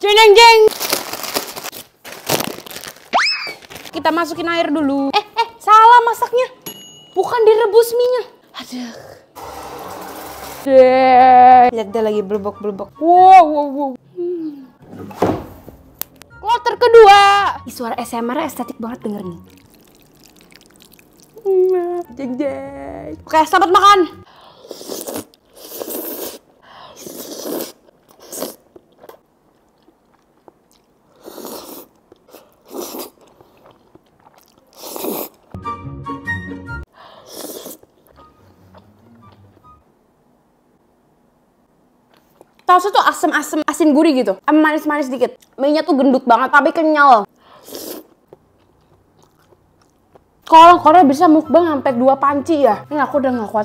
Jeng jeng Kita masukin air dulu. Eh, eh, salah masaknya. Bukan direbus minyak. Aduh. Deh. Lihat dia lagi blebok blebok. Wow, wow, wow. Hmm. Kloter kedua. Ih, suara SMR estetik banget denger nih. Jeng jeng. Oke, selamat makan. Tausnya tuh asem-asem, asin gurih gitu. Manis-manis dikit. Mie-nya tuh gendut banget, tapi kenyal. Kalau Korea bisa mukbang sampai dua panci ya. Ini aku udah gak kuat.